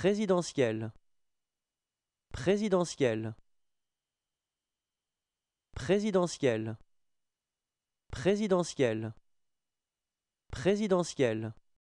Présidentiel. Présidentiel. Présidentiel. Présidentiel. Présidentiel.